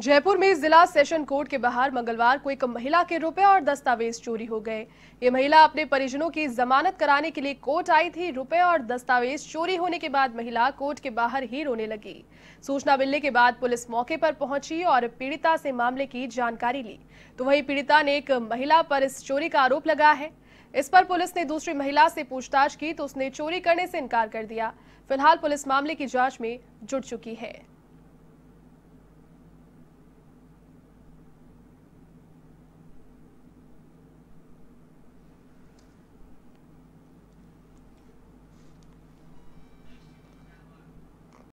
जयपुर में जिला session court के बाहर मंगलवार को एक महिला के रुपए और दस्तावेज चोरी हो गए ये महिला अपने परिजनों की जमानत कराने के लिए कोर्ट आई थी रुपए और दस्तावेज चोरी होने के बाद महिला कोर्ट के बाहर ही रोने लगी सूचना मिलने के बाद पुलिस मौके पर पहुंची और पीड़िता से मामले की जानकारी ली तो वही पीड़िता ने एक महिला पर इस चोरी का आरोप लगाया है इस पर पुलिस ने दूसरी महिला से पूछताछ की तो उसने चोरी करने से इनकार कर दिया फिलहाल पुलिस मामले की जाँच में जुट चुकी है